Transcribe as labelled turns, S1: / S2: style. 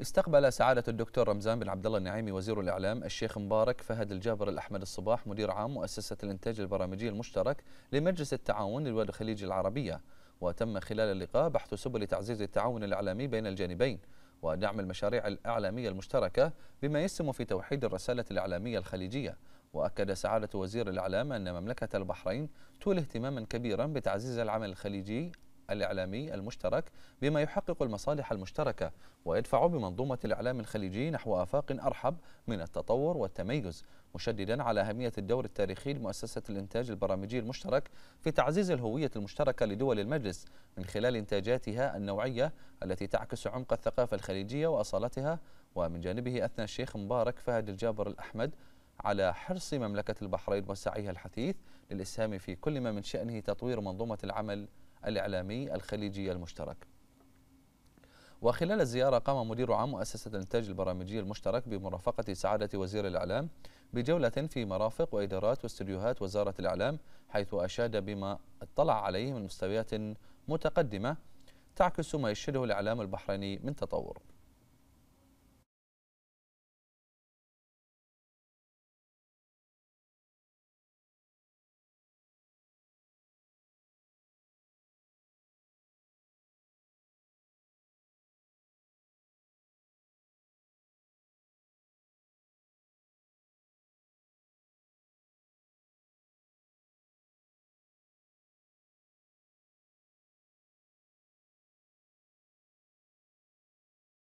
S1: استقبل سعادة الدكتور رمزان بن عبد الله النعيمي وزير الإعلام الشيخ مبارك فهد الجابر الأحمد الصباح مدير عام مؤسسة الإنتاج البرامجي المشترك لمجلس التعاون للوادي الخليجي العربية وتم خلال اللقاء بحث سبل تعزيز التعاون الإعلامي بين الجانبين ودعم المشاريع الإعلامية المشتركة بما يسهم في توحيد الرسالة الإعلامية الخليجية وأكد سعادة وزير الإعلام أن مملكة البحرين تولي اهتماما كبيرا بتعزيز العمل الخليجي الإعلامي المشترك بما يحقق المصالح المشتركة ويدفع بمنظومة الإعلام الخليجي نحو آفاق أرحب من التطور والتميز مشددا على أهمية الدور التاريخي لمؤسسة الإنتاج البرامجي المشترك في تعزيز الهوية المشتركة لدول المجلس من خلال إنتاجاتها النوعية التي تعكس عمق الثقافة الخليجية وأصالتها ومن جانبه أثنى الشيخ مبارك فهد الجابر الأحمد على حرص مملكة البحرين وسعيها الحثيث للإسهام في كل ما من شأنه تطوير منظومة العمل الإعلامي الخليجي المشترك وخلال الزيارة قام مدير عام مؤسسة الإنتاج البرامجي المشترك بمرافقة سعادة وزير الإعلام بجولة في مرافق وإدارات واستديوهات وزارة الإعلام حيث أشاد بما اطلع عليه من مستويات متقدمة تعكس ما يشهده الإعلام البحريني من تطور